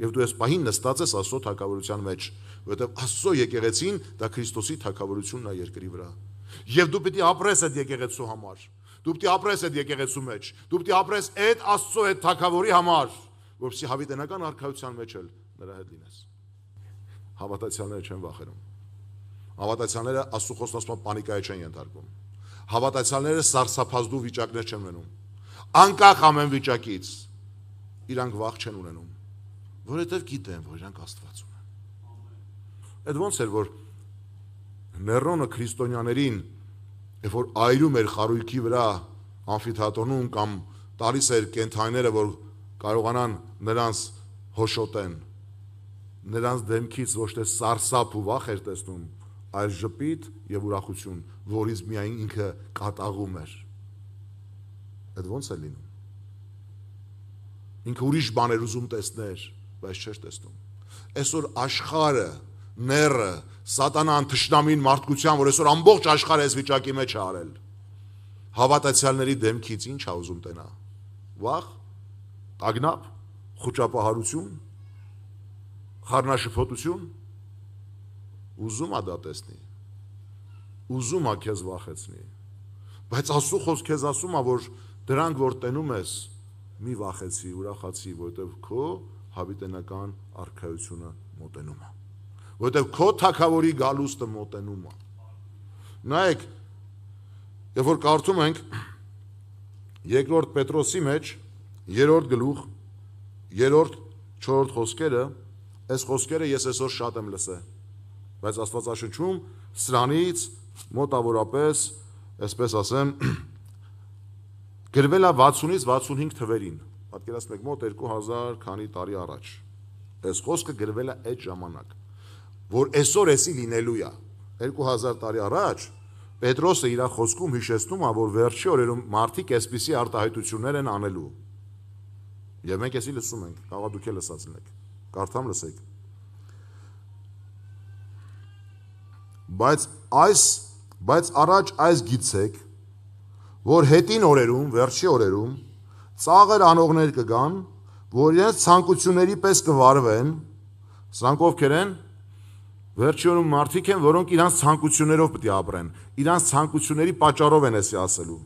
Եվ դու այս պահին նստած ես Աստծո թակավորության մեջ, որովհետև Աստծո եկեղեցին դա Քրիստոսի թակավորությունն է երկրի վրա։ Եվ դու պիտի ապրես այդ եկեղեցու համար։ Դու պիտի ապրես այդ եկեղեցու մեջ։ Դու պիտի ապրես այդ Աստծո այդ թակավորի համար, որովհետեւ հավիտենական արքայության մեջ էլ նրա հետ լինես։ Հավատացյալները չեն վախենում։ Հավատացյալները Աստծո խոստացման պանիկայի չեն ենթարկվում։ Հավատացյալները սարսափազդու վիճակներ չեն մնում։ Անկախ ամեն վիճակից իրանք վախ չեն ունենում, որովհետև գիտեն, որ իրանք Աստված ունեն։ Այդ ոնց էր որ Ներոնը քրիստոնյաներին, երբ որ այրում էր խարույկի վրա ամֆիթատրոնում կամ տալիս էր կենթայները, որ կարողանան նրանց հոշոտեն, նրանց դեմքից ոչ թե սարսափ ու վախ էր տեսնում, այլ ժպիտ եւ ուրախություն, որից միայն ինքը կատաղում էր։ Այդ ո՞նց է լինում։ Ինքը ուրիշ բաներ ուզում տեսներ, բայց չէր տեսնում։ Այսօր աշխարհը ները, սատանան թշնամին մարդկության, որ այսօր ամբողջ աշխարհը այս վիճակի մեջ է արել։ Հավատացյալների դեմքից ի՞նչ է ուզում տենա։ Վախ, տագնապ, խոճապահարություն, խառնաշփոթություն։ Ուզում է դա տեսնի։ Ուզում է քեզ վախեցնի։ Բայց Աստծո խոսքը քեզ ասում է, որ դրանք որ տենում ես, մի վախեցի, ուրախացի, որովհետև քո հավիտենական արքայությունը մոտենում է որտեղ քո թակավորի գալուստը մոտենում է։ Նայեք, երբ որ կարդում ենք երկրորդ Պետրոսի մեջ երրորդ գլուխ, երրորդ չորրորդ խոսքերը, այս խոսքերը ես այսօր շատ եմ լսել։ Բայց Աստվածաշնչում սրանից մոտավորապես, այսպես ասեմ, [clears throat] գրվել է 60-ից 65 թվերին։ Պատկերացնեք մոտ 2000 քանի տարի առաջ։ Այս խոսքը գրվել է այդ ժամանակ որ այսօր էսի լինելու է 2000 տարի առաջ Պետրոսը իր խոսքում հիշեցնում է որ վերջի օրերում մարդիկ այսպիսի արտահայտություններ են անելու եւ մենք էսի լսում ենք կարողա դուք էլ լսածն եք կարդամ լսեք բայց այս բայց առաջ այս գիցեք որ հետին օրերում, վերջի օրերում ծաղեր անողներ կգան, որ իրենց ցանկությունների պես կվարվեն, սրանք ովքեր են, Վերջերում մարդիկ են, որոնք իրանց ցանկություններով պետք է ապրեն։ Իրանց ցանկությունների պատճառով են էսի ասելու։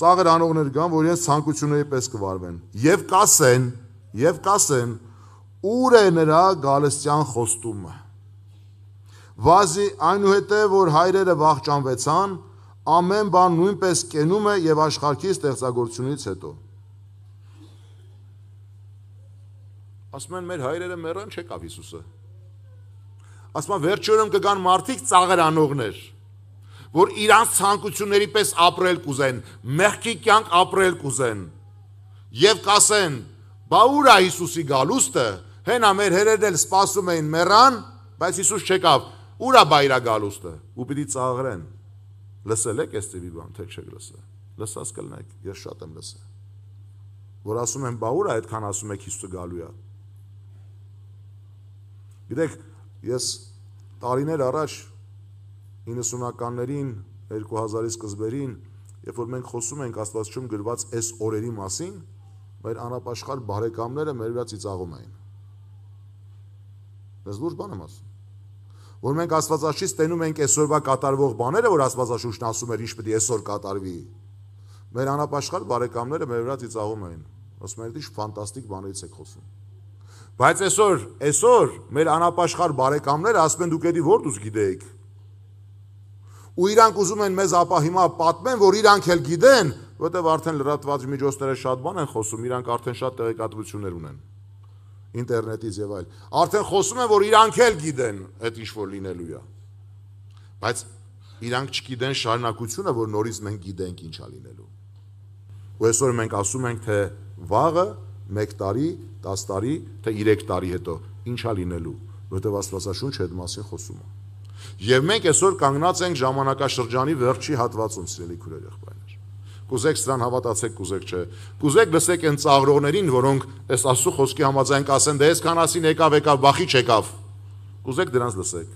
Ծաղր անողներ կան, որ իրենց ցանկությունների պես կվարվեն։ Եվ կասեն, եւ կասեն, ուր է նրա գալստյան խոստումը։ Վազի այնուհետև որ հայրերը վաղճանվեցան, ամեն բան նույնպես կենում է եւ աշխարհի ստեղծագործությունից հետո։ Ասում են մեր հայրերը մեռան չեկավ Հիսուսը ասում է վերջերում կգան մարդիկ ծաղրանողներ որ իրանց ցանկությունների պես ապրել կուզեն մեղքի կյանք ապրել կուզեն եւ կասեն բա ուր է Հիսուսի գալուստը հենա մեր հերերն էլ սպասում էին մեռան բայց Հիսուս չեկավ ուր է բա իր գալուստը ու պիտի ծաղրեն լսել եք այս ծիվի բան թե չեք լսել լսած կլնեք ես շատ եմ լսել որ ասում են բա ուր է այդքան ասում եք Հիսուսը գալու է Գիտեք, Ես տարիներ առաջ 90-ականներին, 2000-ի սկզբերին, երբ որ մենք խոսում ենք Աստվածչում գրված այս օրերի մասին, մեր անապաշխար բարեկամները մեր վրա ծիծաղում էին։ Դες լուրջ բան եմ ասում։ Որ մենք Աստվածաշից տենում ենք այսօրվա կատարվող բաները, որ Աստվածաշունչն ասում էր ինչ պետք է այսօր կատարվի։ Մեր անապաշխար բարեկամները մեր վրա ծիծաղում էին։ Ասում են, «Ինչ ֆանտաստիկ բաներից եք խոսում»։ Բայց այսօր, այսօր մեր անապաշխար բարեկամները ասում են դուք էդի ո՞րտուս գիտեիք։ Ու իրանք ուզում են մեզ ապա հիմա պատմեն, որ իրանք էլ գիտեն, որտեվ արդեն լրատվաց միջոցները շատ բան են խոսում, իրանք արդեն շատ տեղեկատվություններ ունեն ինտերնետից եւ այլ։ Արդեն խոսում են, որ իրանք էլ գիտեն այդ ինչ որ լինելու է։ Բայց իրանք չգիտեն շարունակությունը, որ նորից մենք գիտենք ինչա լինելու։ Ու այսօր մենք ասում ենք, թե վաղը 1 տարի, 10 տարի, թե 3 տարի հետո ինչա լինելու, որտեվ Աստվածաշունչը այդ մասին խոսում է։ Եվ մենք այսօր կանգնած ենք ժամանակաշրջանի վերջի հատվածում, սիրելի քույրեր եղբայրներ։ Կուզեք սրան հավատացեք, կուզեք չէ։ Կուզեք լսեք այն ծաղրողներին, որոնք այս Աստծո խոսքի համաձայն կասեն, դե այսքան ասին եկավ, եկավ, բախի չեկավ։ Կուզեք դրանց լսեք։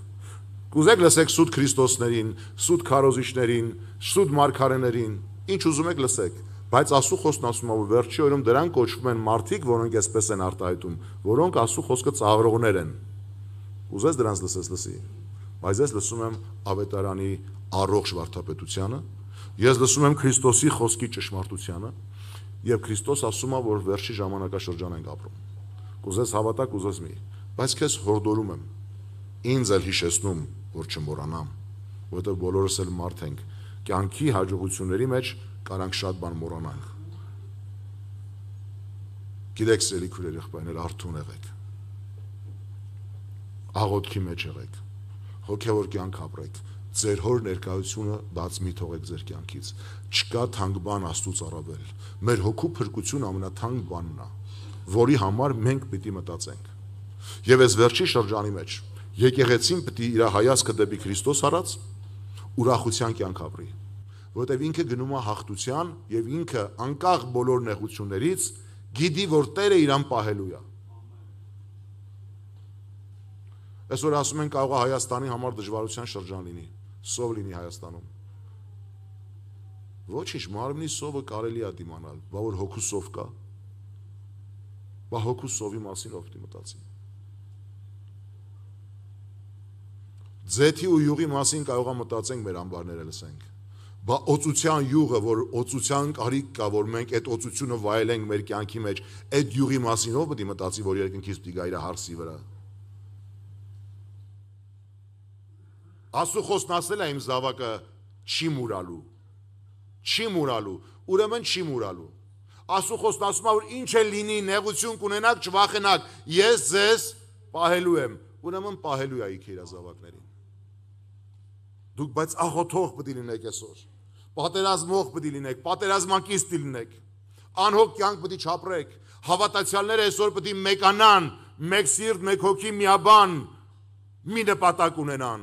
Կուզեք լսեք սուտ Քրիստոսներին, սուտ քարոզիչներին, սուտ մարգարեներին, ինչ ուզում եք լսեք բայց ասու խոսքն ասում է որ վերջի օրում դրան կոչվում են մարդիկ, որոնք այսպես են արտահայտում, որոնք ասու խոսքը ծաղրողներ են։ Ուզես դրանց լսես, լսի։ Բայց ես լսում եմ ավետարանի առողջ վարդապետությանը, ես լսում եմ Քրիստոսի խոսքի ճշմարտությանը, եւ Քրիստոս ասում է որ վերջի ժամանակաշրջան ենք ապրում։ Կուզես հավատա, կուզես մի, բայց քեզ հորդորում եմ ինձ էլ հիշեցնում, որ չմոռանամ, որովհետեւ բոլորս էլ մարդ ենք։ Կյանքի հաջողությունների մեջ կարանք շատ բան մոռանանք։ Գիտեք, սերի քուրեր եղբայրներ, արթուն եղեք։ Աղոթքի մեջ եղեք։ Հոգևոր կյանք ապրեք։ Ձեր հոր ներկայությունը բաց մի թողեք ձեր կյանքից։ Չկա թանկ բան Աստծո առավել։ Մեր հոգու փրկություն ամենաթանկ բանն է, որի համար մենք պիտի մտածենք։ Եվ այս վերջի շրջանի մեջ եկեղեցին պիտի իր հայացքը դեպի Քրիստոս առած ուրախության կյանք ապրի որտեվ ինքը գնում է հաղթության եւ ինքը անկախ բոլոր նեղություններից գիտի, որ Տերը իրան պահելու է։ Այսօր ասում են կարող է Հայաստանի համար դժվարության շրջան լինի, սով լինի Հայաստանում։ Ոչինչ, մարմնի սովը կարելի է դիմանալ, բա որ հոգու սով կա։ Բա հոգու սովի մասին ով դիմտացի։ Ձեթի ու յուղի մասին կարող է մտածենք մեր ամբարները լսենք բա օծության յուղը, որ օծության կարիք կա, որ մենք այդ օծությունը վայելենք մեր կյանքի մեջ, այդ յուղի մասին ով պետք է մտածի, որ երկնքից պիտի գա իր հարսի վրա։ Աստու խոսն ասել է իմ զավակը չի մուրալու։ Չի մուրալու, ուրեմն չի մուրալու։ Աստու խոսն ասում է, որ ինչ է լինի, նեղություն կունենաք, չվախենաք, ես ձեզ պահելու եմ։ Ուրեմն պահելու է իր զավակներին։ Դուք բայց աղոթող պետք է լինեք այսօր։ Պատերազմող պետք է լինեք, պատերազմակից պետք լինեք։ Անհոգ կյանք պետք է չապրեք։ Հավատացյալները այսօր պետք է մեկանան, մեկ սիրտ, մեկ հոգի միաբան մի նպատակ ունենան։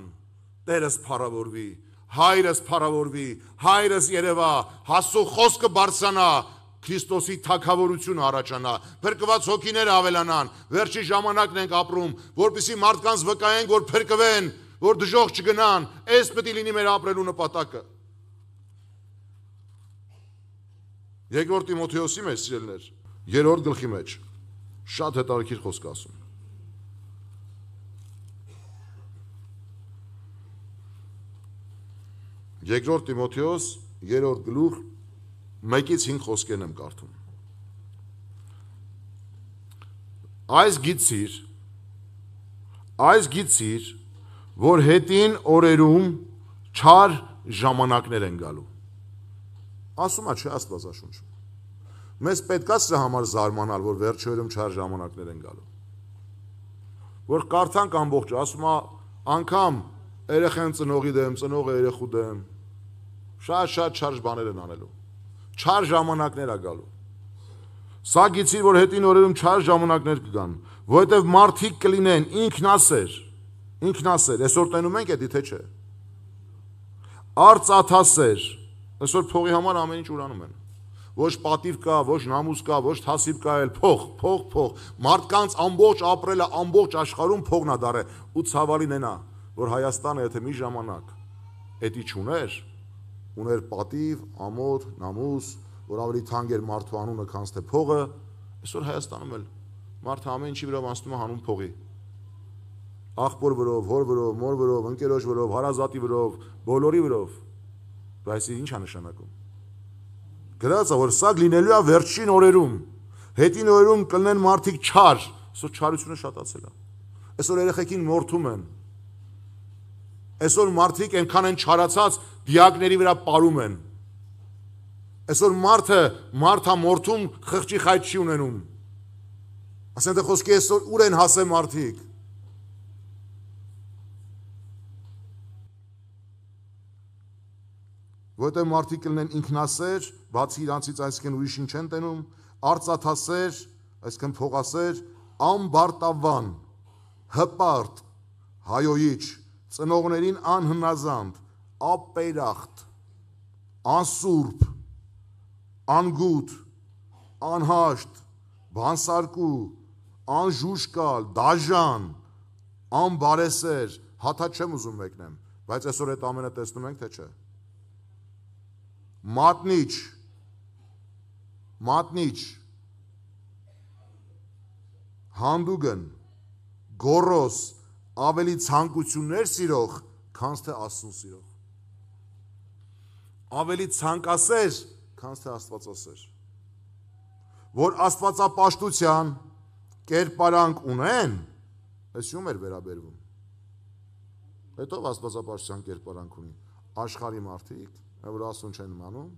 Տերս փառավորվի, հայրս փառավորվի, հայրս Երևա, հասու խոսքը բարձանա, Քրիստոսի թակավորությունը առաջանա, փրկված հոգիները ավելանան։ Վերջի ժամանակն ենք ապրում, որպիսի մարդկանց վկայենք, որ փրկվեն, որ դժոխք չգնան։ Այս պետք է լինի մեր ապրելու նպատակը։ Երկրորդ Տիմոթեոսի մեջ սիրելներ, երրորդ գլխի մեջ շատ հետաքրքիր խոսք ասում։ Երկրորդ Տիմոթեոս, երրորդ գլուխ 1-ից 5 խոսքերն եմ կարդում։ Այս գիծիր, այս գիծիր, որ հետին օրերում չար ժամանակներ են գալու Ասում է, չէ Աստվածաշունչը։ Մեզ պետքա սրա համար զարմանալ, որ վերջերում չար ժամանակներ են գալու։ Որ կարդանք ամբողջը, ասում է, անգամ երեխան ծնողի դեմ, ծնողը երեխու դեմ շատ-շատ չարժ բաներ են անելու։ Չար ժամանակներ է գալու։ Սա գիցի, որ հետին օրերում չար ժամանակներ կգան, որովհետև մարդիկ կլինեն ինքնասեր, ինքնասեր, այսօր տենում ենք էդի թե չէ։ Արծաթասեր, Այսօր փողի համար ամեն ինչ ուրանում են։ Ոչ պատիվ կա, ոչ նամուս կա, ոչ թասիբ կա, այլ փող, փող, փող։ Մարդկանց ամբողջ ապրելը ամբողջ աշխարհում փողն է դարել ու ցավալին էնա, որ Հայաստանը եթե մի ժամանակ էդի չուներ, ուներ պատիվ, ամոթ, նամուս, որ ավելի թանկ էր մարդու անունը, քան թե փողը, այսօր Հայաստանում էլ մարդը ամեն ինչի վրա անցնում է հանուն փողի աղբոր վրով, հոր վրով, մոր վրով, ընկերոջ վրով, հարազատի վրով, բոլորի վրով Բայց ի՞նչ է նշանակում։ Գրածա որ սա լինելու է վերջին օրերում։ Հետին օրերում կլնեն մարդիկ չար, այսօր չարությունը շատացել է։ Այսօր երեխեքին մորթում են։ Այսօր մարդիկ այնքան են չարացած, դիակների վրա ապարում են։ Այսօր մարդը մարդա մորթում խղճի խայտ չի ունենում։ Ասենք թե խոսքի այսօր ուր են հասե մարդիկ։ որտեղ մարդիկ կլինեն ինքնասեր, բացի իրանցից այսինքն ուրիշին չեն տենում, արծաթասեր, այսինքն փողասեր, անբարտավան, հպարտ, հայոյիչ, ծնողներին անհնազանդ, ապերախտ, անսուրբ, անգութ, անհաշտ, բանսարկու, անժուշկալ, դաժան, անբարեսեր, հաթա չեմ ուզում մեկնեմ, բայց այսօր այդ ամենը տեսնում ենք, թե չէ։ Մատնիչ, մատնիչ, հանդուգն, գորոս, ավելի ծանկություններ սիրող, կանց թե աստուն սիրող։ Ավելի ծանկասեր, կանց թե աստվածասեր։ Որ աստվածապաշտության կերպարանք ունեն, այս յում էր վերաբերվում։ Հետով աստվածապաշտության կերպարանք ունի աշխարի մարդիկ, որ աստուն չեն մանում,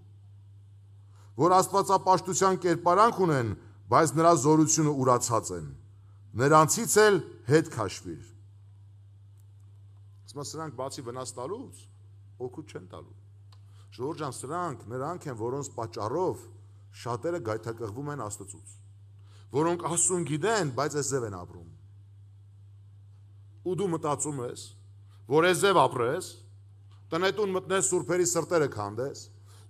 որ աստվածապաշտության կերպարանք ունեն, բայց նրա զորությունը ուրացած են։ Նրանցից էլ հետ քաշվիր։ Ասում սրանք բացի վնաս տալուց օգուտ չեն տալու։ Ժորժ ջան, սրանք նրանք են, որոնց պատճառով շատերը գայթակղվում են Աստծուց։ Որոնք Աստուն գիտեն, բայց այս ձև են ապրում։ Ու դու մտածում ես, որ այս ձև ապրես, տնետուն մտնես սուրբերի սրտերը քանդես,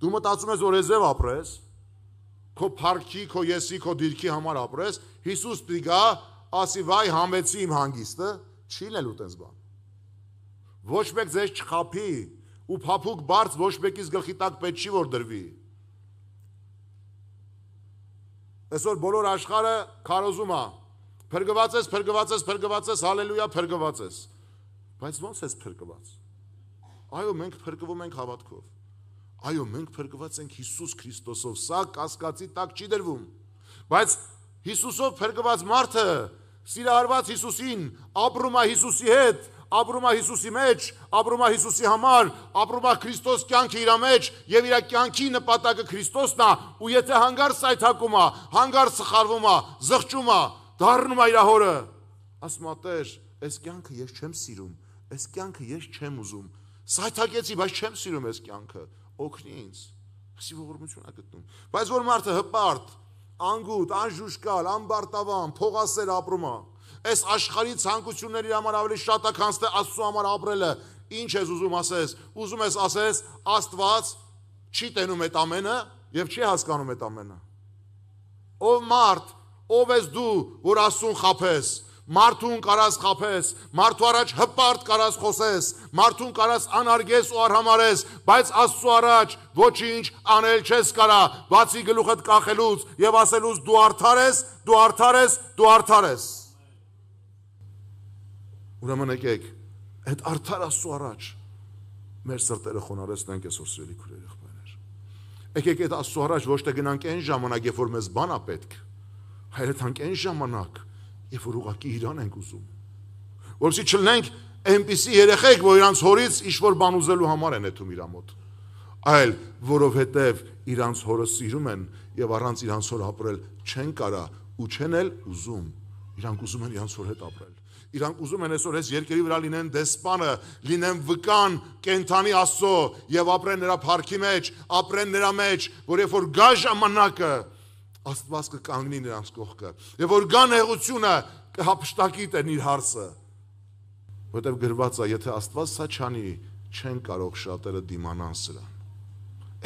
դու մտածում ես, որ եզև ապրես, քո փառքի, քո եսի, քո դիրքի համար ապրես, Հիսուս պիտի գա, ասի՝ «Վայ, համեցի իմ հանգիստը», չի լինելու տես բան։ Ոչ մեկ ձեզ չխափի ու փափուկ բարձ ոչ մեկից գլխի տակ պետք չի որ դրվի։ Այսօր բոլոր աշխարհը քարոզում է։ Փրկված ես, փրկված ես, փրկված ես, հալելույա, փրկված ես։ Բայց ո՞նց ես փրկված։ Այո, մենք փրկվում ենք հավատքով։ Այո, մենք փրկված ենք Հիսուս Քրիստոսով։ Սա կասկածի տակ չի դրվում։ Բայց Հիսուսով փրկված մարդը սիրահարված Հիսուսին ապրում է Հիսուսի հետ, ապրում է Հիսուսի մեջ, ապրում է Հիսուսի համար, ապրում է Քրիստոս կյանքը իր մեջ եւ իր կյանքի նպատակը Քրիստոսն է, ու եթե հանգարց այդ հակում է, հանգարց սխալվում է, զղջում է, դառնում է իր հորը, ասում է Տեր, այս կյանքը ես չեմ սիրում, այս կյանքը ես չեմ ուզում, Սայթակեցի, բայց չեմ սիրում այս կյանքը։ Օգնի ինձ։ Այսի ողորմություն է գտնում։ Բայց որ մարդը հպարտ, անգութ, անժուշկալ, անբարտավան, փողասեր ապրում է, այս աշխարհի ցանկությունների համար ավելի շատ է, քան թե Աստծո համար ապրելը։ Ինչ ես ուզում ասես։ Ուզում ես ասես Աստված չի տենում այդ ամենը եւ չի հասկանում այդ ամենը։ Ով մարդ, ով ես դու, որ Աստուն խափես մարդուն կարաս խապես, մարդու առաջ հպարտ կարաս խոսես, մարդուն կարաս անարգես ու արհամարես, բայց Աստծո առաջ ոչինչ անել չես կարա, բացի գլուխդ կախելուց եւ ասելուց դու արդար ես, դու արդար ես, դու արդար ես։ Ուրեմն եկեք այդ արդար Աստծո առաջ մեր սրտերը խոնարհեցնենք այսօր սիրելի քույրեր եղբայրներ։ Եկեք այդ Աստծո առաջ ոչ թե գնանք այն ժամանակ, երբ որ մեզ բան է պետք, հայրեթանք այն ժամանակ, Երբ որ ուղակի իրան ենք ուզում։ Որովհետեւ չլնենք այնպիսի երեխեք, որ իրանց հորից ինչ որ բան ուզելու համար են եթում իրա մոտ, այլ որովհետև իրանց հորը սիրում են եւ առանց իրանց հոր ապրել չեն կարա ու չեն էլ ուզում։ Իրանք ուզում են իրանց հոր հետ ապրել իրանք ուզում են այսօր այս երկրի վրա լինեն դեսպանը, լինեն վկան, կենթանի Աստծո եւ ապրեն նրա փառքի մեջ, ապրեն նրա մեջ, որ երբ որ գա ժամանակը, Աստված կկանգնի նրանց կողքը։ Եվ որ գան հեղությունը կհապշտակի տեն իր հարցը։ Որտեւ գրված է, եթե Աստված սա չանի, չեն կարող շատերը դիմանան սրան։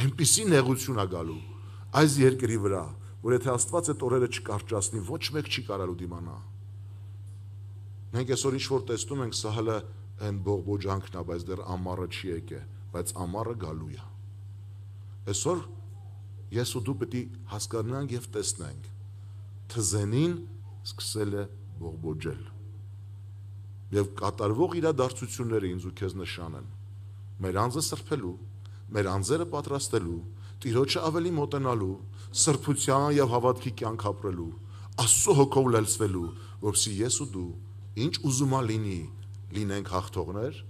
Էնպիսի նեղություն է գալու այս երկրի վրա, որ եթե Աստված այդ օրերը չկարճացնի, ոչ մեկ չի կարալու դիմանա։ Մենք այսօր ինչ որ տեսնում ենք, սա հələ այն բողբոջանքն է, բայց դեռ ամառը չի եկել, բայց ամառը գալու է։ Այսօր ես ու դու պետք է հասկանանք եւ տեսնենք թզենին սկսել է բողբոջել եւ կատարվող իրադարձությունները ինձ ու քեզ նշան են մեր անձը սրբելու մեր անձերը պատրաստելու տիրոջը ավելի մոտենալու սրբության եւ հավատքի կյանք ապրելու աստծո հոգով լցվելու որովհետեւ ես ու դու ինչ ուզումա լինի լինենք հաղթողներ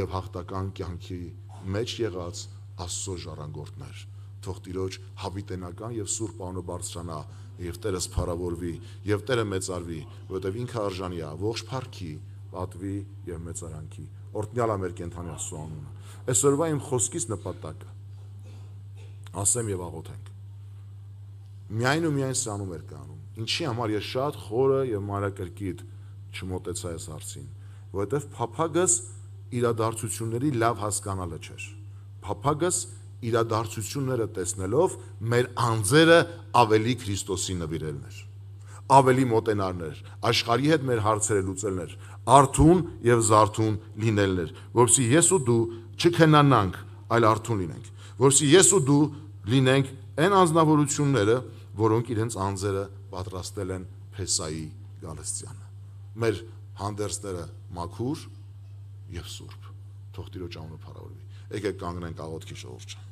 եւ հաղթական կյանքի մեջ եղած աստծո ժառանգորդներ թող Տիրոջ հավիտենական եւ սուրբ անունը բարձրանա եւ Տերս փառավորվի եւ Տերը մեծարվի, որովհետեւ ինքը արժանի է ողջ փառքի, պատվի եւ մեծարանքի։ Օրդնյալա մեր կենթանի Աստծո անունը։ Այսօրվա իմ խոսքից նպատակը ասեմ եւ աղոթենք։ Միայն ու միայն սանում էր կանում։ Ինչի համար ես շատ խորը եւ մանրակրկիտ չմոտեցա այս հարցին, որովհետեւ փափագս իրադարձությունների լավ հասկանալը չէր։ Փափագս իրադարձությունները տեսնելով մեր անձերը ավելի Քրիստոսի նվիրելներ, ավելի մոտենարներ, աշխարհի հետ մեր հարցերը լուծելներ, արթուն եւ զարթուն լինելներ, որովհետեւ ես ու դու չքնանանք, այլ արթուն լինենք, որովհետեւ ես ու դու լինենք այն անznավորությունները, որոնք իրենց անձերը պատրաստել են Փեսայի Գալստյանը։ Մեր հանդերձները մաքուր եւ սուրբ թող Տիրոջ անունը փառավորվի։ Եկեք կանգնենք աղոթքի շողջը։